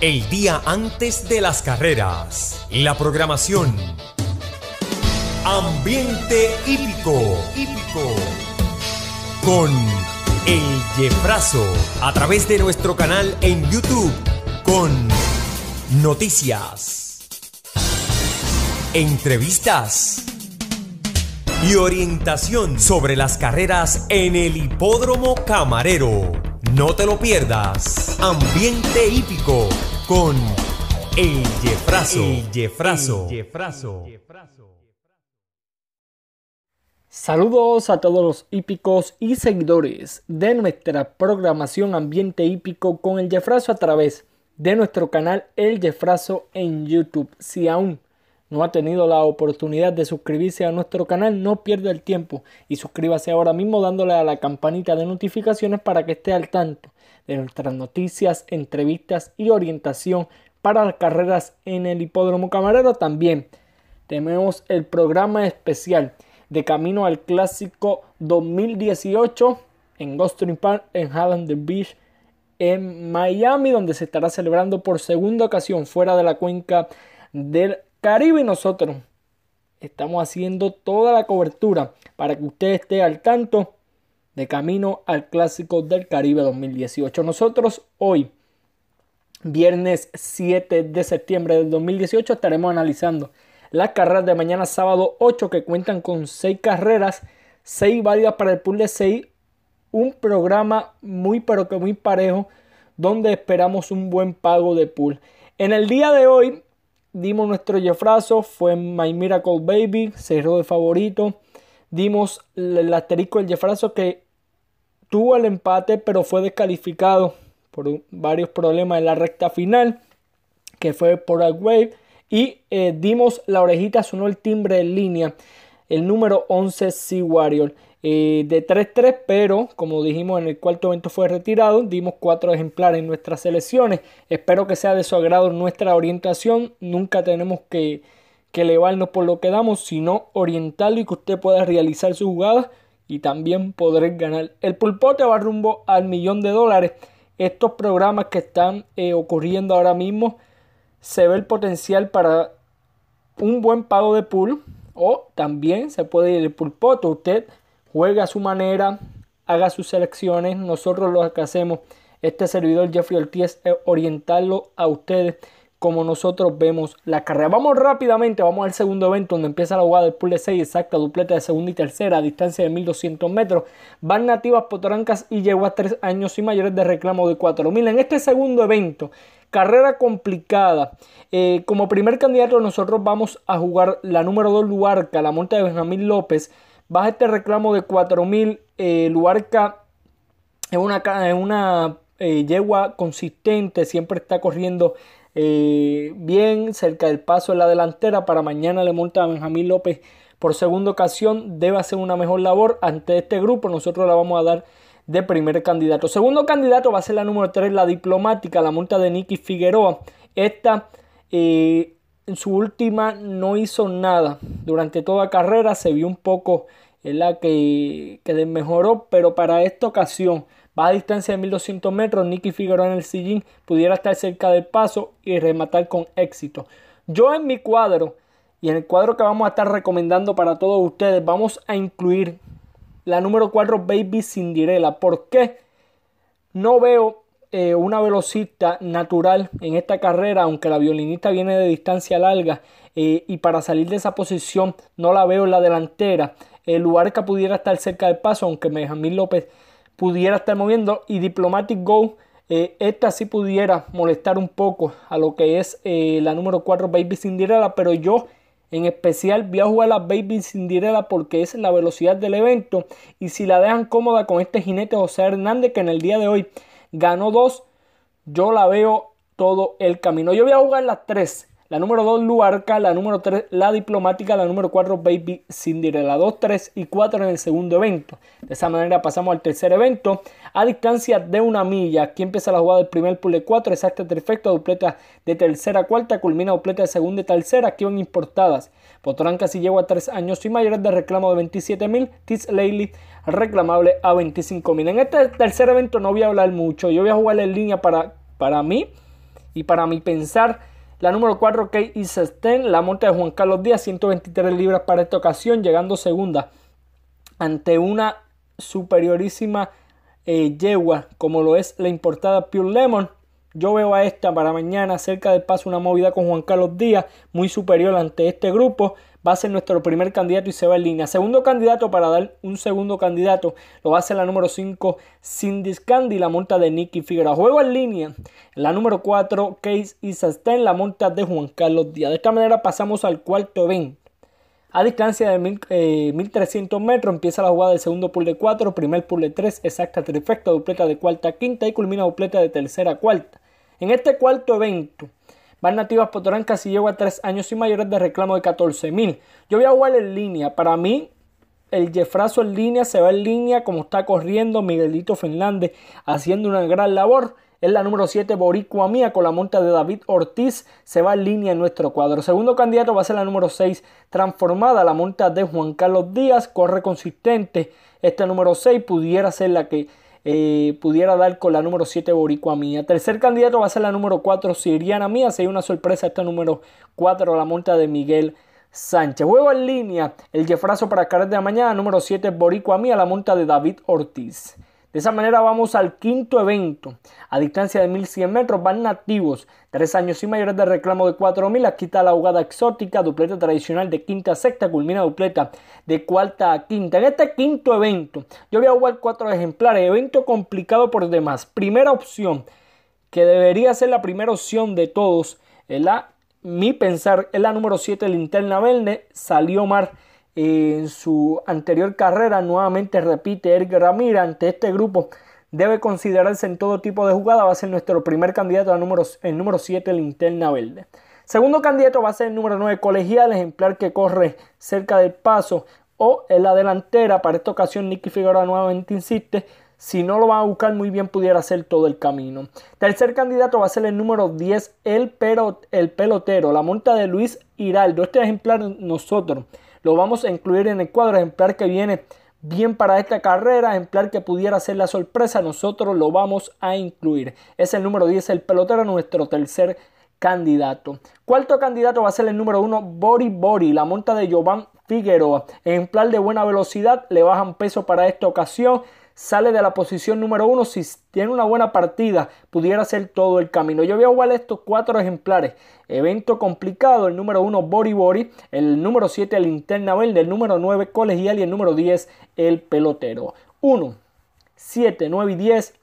el día antes de las carreras. La programación. Ambiente hípico. Hípico. Con El Jefrazo, A través de nuestro canal en YouTube. Con noticias. Entrevistas y orientación sobre las carreras en el Hipódromo Camarero. No te lo pierdas. Ambiente hípico con El Jefrazo. El Jefrazo. Saludos a todos los hípicos y seguidores de nuestra programación Ambiente Hípico con el Jefrazo a través de nuestro canal El Jefrazo en YouTube. Si aún no ha tenido la oportunidad de suscribirse a nuestro canal, no pierda el tiempo y suscríbase ahora mismo dándole a la campanita de notificaciones para que esté al tanto de nuestras noticias, entrevistas y orientación para las carreras en el Hipódromo Camarero. También tenemos el programa especial de camino al clásico 2018 en Gulfstream Park en Haddon Beach en Miami, donde se estará celebrando por segunda ocasión fuera de la cuenca del Caribe y nosotros estamos haciendo toda la cobertura para que usted esté al tanto de camino al Clásico del Caribe 2018. Nosotros hoy, viernes 7 de septiembre del 2018, estaremos analizando las carreras de mañana sábado 8 que cuentan con 6 carreras, 6 válidas para el pool de 6, un programa muy pero que muy parejo donde esperamos un buen pago de pool. En el día de hoy Dimos nuestro jefrazo, fue My Miracle Baby, cerró de favorito. Dimos el asterisco del jefrazo que tuvo el empate, pero fue descalificado por varios problemas en la recta final, que fue por el wave. Y eh, dimos la orejita, sonó el timbre en línea, el número 11 Sea Warrior. Eh, de 3-3, pero como dijimos en el cuarto evento fue retirado, dimos cuatro ejemplares en nuestras selecciones. Espero que sea de su agrado nuestra orientación, nunca tenemos que, elevarnos por lo que damos, sino orientarlo y que usted pueda realizar sus jugadas y también podré ganar. El pulpote va rumbo al millón de dólares. Estos programas que están eh, ocurriendo ahora mismo se ve el potencial para un buen pago de pool o también se puede ir el pulpote. Usted juega a su manera, haga sus selecciones, nosotros lo que hacemos, este servidor Jeffrey Ortiz, es orientarlo a ustedes como nosotros vemos la carrera. Vamos rápidamente, vamos al segundo evento donde empieza la jugada del pool de 6, exacta, dupleta de segunda y tercera, a distancia de 1200 metros. Van nativas potrancas y llegó a 3 años y mayores de reclamo de 4000. En este segundo evento, carrera complicada. Eh, como primer candidato nosotros vamos a jugar la número 2 Luarca, la monta de Benjamín López. Baja este reclamo de 4.000. Luarca es una, una eh, yegua consistente, siempre está corriendo eh, bien cerca del paso en la delantera. Para mañana le monta a Benjamín López por segunda ocasión. Debe hacer una mejor labor ante este grupo. Nosotros la vamos a dar de primer candidato. Segundo candidato va a ser la número 3, la diplomática, la multa de Nicky Figueroa. Esta eh, en su última no hizo nada. Durante toda carrera se vio un poco la Que, que mejoró, pero para esta ocasión, a distancia de 1200 metros, Nicky Figueroa en el sillín pudiera estar cerca del paso y rematar con éxito. Yo en mi cuadro y en el cuadro que vamos a estar recomendando para todos ustedes, vamos a incluir la número 4 Baby Cinderella. ¿Por qué? No veo eh, una velocista natural en esta carrera, aunque la violinista viene de distancia larga eh, y para salir de esa posición no la veo en la delantera. El Luarca pudiera estar cerca del paso, aunque Benjamín López pudiera estar moviendo. Y Diplomatic Go, eh, esta sí pudiera molestar un poco a lo que es eh, la número 4 Baby Cinderella, pero yo en especial voy a jugar la Baby Cinderella porque es la velocidad del evento. Y si la dejan cómoda con este jinete José Hernández, que en el día de hoy ganó dos, yo la veo todo el camino. Yo voy a jugar las 3. La número 2, Luarca. La número 3, La Diplomática. La número 4, Baby Cinderella. 2, 3 y 4 en el segundo evento. De esa manera pasamos al tercer evento. A distancia de una milla. Aquí empieza la jugada del primer pule 4. Exacto, perfecto. Dupleta de tercera cuarta. Culmina dupleta de segunda y tercera. Aquí van importadas. Potranca si llegó a 3 años y mayores de reclamo de 27.000, mil. Tis layly reclamable a 25.000. En este tercer evento no voy a hablar mucho. Yo voy a jugar en línea para, para mí y para mi pensar la número 4, Kate Sestén, la monta de Juan Carlos Díaz, 123 libras para esta ocasión, llegando segunda ante una superiorísima eh, yegua como lo es la importada Pure Lemon. Yo veo a esta para mañana cerca del paso una movida con Juan Carlos Díaz, muy superior ante este grupo va a ser nuestro primer candidato y se va en línea. Segundo candidato para dar un segundo candidato lo va a ser la número 5 Cindy Scandi. la monta de Nicky Figueroa. Juego en línea. La número 4 Case en la monta de Juan Carlos Díaz. De esta manera pasamos al cuarto evento. A distancia de 1300 eh, metros empieza la jugada del segundo pool de 4, primer pool de 3, exacta trifecta, dupleta de cuarta a quinta y culmina dupleta de tercera a cuarta. En este cuarto evento Van Nativas Potorán si llegó a tres años y mayores de reclamo de 14.000. mil. Yo voy a jugar en línea. Para mí, el jefrazo en línea se va en línea como está corriendo Miguelito Fernández haciendo una gran labor. Es la número 7, Boricua Mía, con la monta de David Ortiz. Se va en línea en nuestro cuadro. Segundo candidato va a ser la número 6, transformada, la monta de Juan Carlos Díaz. Corre consistente. Esta número 6 pudiera ser la que eh, pudiera dar con la número 7 Boricua Mía. Tercer candidato va a ser la número 4 Siriana Mía. sería hay una sorpresa, esta número 4 la monta de Miguel Sánchez. Juego en línea, el Jefrazo para carretera de la Mañana, número 7 Boricua Mía, la monta de David Ortiz. De esa manera vamos al quinto evento. A distancia de 1100 metros van nativos. Tres años y mayores de reclamo de 4000. Aquí está la ahogada exótica. Dupleta tradicional de quinta a sexta. Culmina dupleta de cuarta a quinta. En este quinto evento yo voy a jugar cuatro ejemplares. Evento complicado por demás. Primera opción. Que debería ser la primera opción de todos. la, Mi pensar es la número 7, linterna verde. Salió mar en su anterior carrera. Nuevamente repite Edgar Ramírez ante este grupo. Debe considerarse en todo tipo de jugada. Va a ser nuestro primer candidato a número, el número 7, Linterna Verde. Segundo candidato va a ser el número 9, Colegial, ejemplar que corre cerca del paso o en la delantera. Para esta ocasión, Nicky Figueroa nuevamente insiste. Si no lo van a buscar muy bien, pudiera ser todo el camino. Tercer candidato va a ser el número 10, el, el pelotero, la monta de Luis Hiraldo. Este ejemplar nosotros lo vamos a incluir en el cuadro ejemplar que viene bien para esta carrera, ejemplar que pudiera ser la sorpresa, nosotros lo vamos a incluir. Es el número 10, el pelotero, nuestro tercer candidato. Cuarto candidato va a ser el número 1, Bori Bori, la monta de Jovan Figueroa. Ejemplar de buena velocidad, le bajan peso para esta ocasión sale de la posición número uno. Si tiene una buena partida, pudiera ser todo el camino. Yo veo a estos cuatro ejemplares. Evento complicado, el número uno Bori Bori, el número 7 Linterna Verde, el número 9 Colegial y el número 10 El Pelotero. uno siete 9 y 10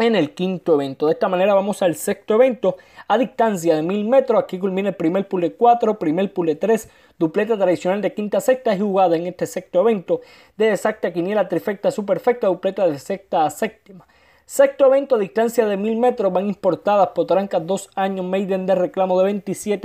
en el quinto evento. De esta manera vamos al sexto evento a distancia de mil metros. Aquí culmina el primer pule 4, primer pule 3, dupleta tradicional de quinta a sexta es jugada en este sexto evento. De exacta quiniela trifecta superfecta, dupleta de sexta a séptima. Sexto evento a distancia de mil metros van importadas potrancas Dos años Maiden de reclamo de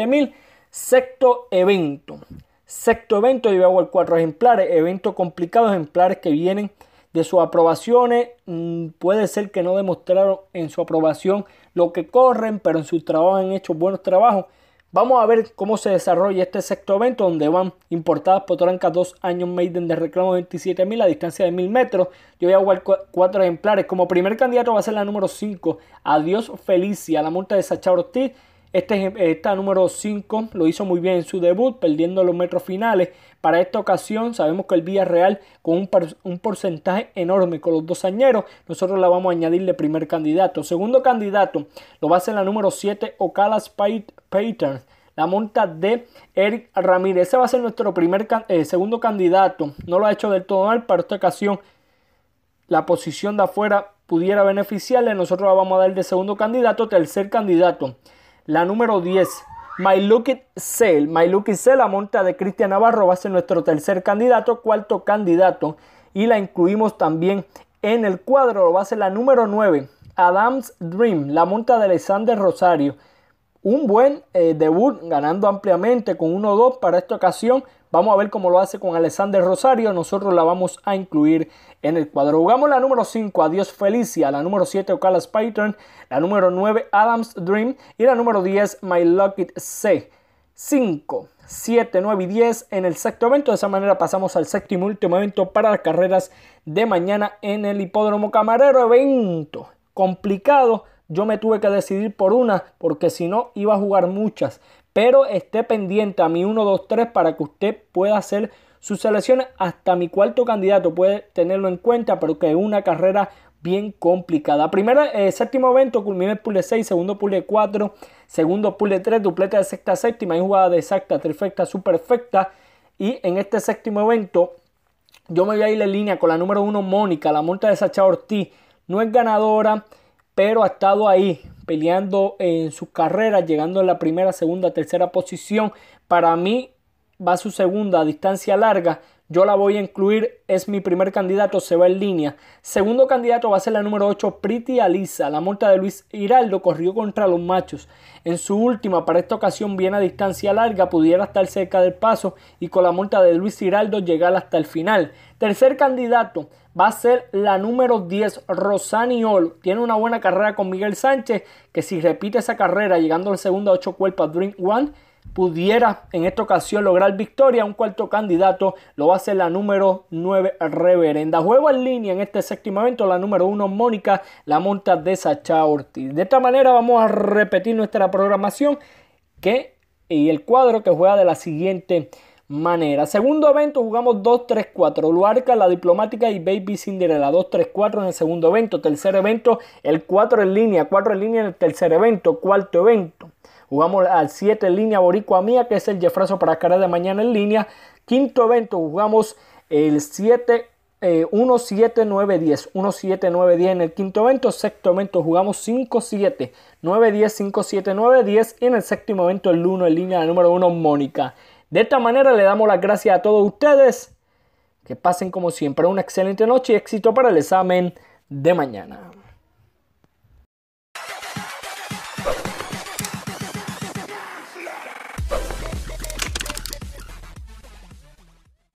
mil Sexto evento. Sexto evento, yo a el cuatro ejemplares. Evento complicado, ejemplares que vienen de sus aprobaciones, mm, puede ser que no demostraron en su aprobación lo que corren, pero en su trabajo han hecho buenos trabajos. Vamos a ver cómo se desarrolla este sexto evento, donde van importadas potrancas dos años Maiden de reclamo de 27.000 a distancia de mil metros. Yo voy a jugar cuatro ejemplares. Como primer candidato va a ser la número 5, Adiós Felicia, la multa de Sacha Ortiz. Este, esta número 5 lo hizo muy bien en su debut, perdiendo los metros finales. Para esta ocasión sabemos que el Villarreal con un, porcentaje enorme con los dos añeros, nosotros la vamos a añadir de primer candidato. Segundo candidato lo va a hacer la número 7, Ocalas Pattern la monta de Eric Ramírez. Ese va a ser nuestro primer eh, segundo candidato. No lo ha hecho del todo mal, para esta ocasión la posición de afuera pudiera beneficiarle. Nosotros la vamos a dar de segundo candidato, tercer candidato. La número 10, My Look It My Lucky It la monta de Cristian Navarro, va a ser nuestro tercer candidato, cuarto candidato. Y la incluimos también en el cuadro, va a ser la número 9, Adam's Dream, la monta de Alexander Rosario. Un buen eh, debut, ganando ampliamente con 1-2 para esta ocasión. Vamos a ver cómo lo hace con Alexander Rosario. Nosotros la vamos a incluir en el cuadro. Jugamos la número 5, Adiós Felicia. La número 7, Ocala Python. La número 9, Adam's Dream. Y la número 10, My Lucky C. 5, 7, 9 y 10 en el sexto evento. De esa manera pasamos al séptimo y último evento para las carreras de mañana en el Hipódromo Camarero. Evento complicado. Yo me tuve que decidir por una porque si no iba a jugar muchas. Pero esté pendiente a mi 1, 2, 3 para que usted pueda hacer sus selección Hasta mi cuarto candidato puede tenerlo en cuenta, pero que es una carrera bien complicada. Primero, eh, séptimo evento culminé el pool 6, segundo pule 4, segundo pule 3, dupleta de sexta, séptima, hay jugada de exacta, trifecta, superfecta. Y en este séptimo evento, yo me voy a ir en línea con la número 1, Mónica, la monta de Sacha Ortiz. No es ganadora, pero ha estado ahí peleando en su carrera, llegando a la primera, segunda, tercera posición. Para mí va su segunda a distancia larga, yo la voy a incluir, es mi primer candidato, se va en línea. Segundo candidato va a ser la número 8, Pretty Alisa. La multa de Luis Hiraldo corrió contra los machos. En su última, para esta ocasión, viene a distancia larga, pudiera estar cerca del paso y con la multa de Luis Hiraldo llegar hasta el final. Tercer candidato va a ser la número 10, Rosani Olo. Tiene una buena carrera con Miguel Sánchez, que si repite esa carrera, llegando al segundo a 8 cuerpos, Dream One pudiera en esta ocasión lograr victoria. Un cuarto candidato lo va a ser la número 9, Reverenda. Juego en línea en este séptimo evento, la número 1, Mónica, la monta de Sacha Ortiz. De esta manera vamos a repetir nuestra programación que, y el cuadro que juega de la siguiente manera. Segundo evento jugamos 2-3-4. Luarca, la diplomática y Baby Cinderella. 2-3-4 en el segundo evento. Tercer evento, el 4 en línea. 4 en línea en el tercer evento. Cuarto evento. Jugamos al 7 en línea Boricua Mía, que es el jefrazo para cara de mañana en línea. Quinto evento, jugamos el 7 1, 7, 9, 10. 1, 7, 9, 10 en el quinto evento. Sexto evento jugamos 5, 7, 9, 10, 5, 7, 9, 10. Y en el séptimo evento el 1 en línea, el número 1, Mónica. De esta manera le damos las gracias a todos ustedes. Que pasen como siempre una excelente noche y éxito para el examen de mañana.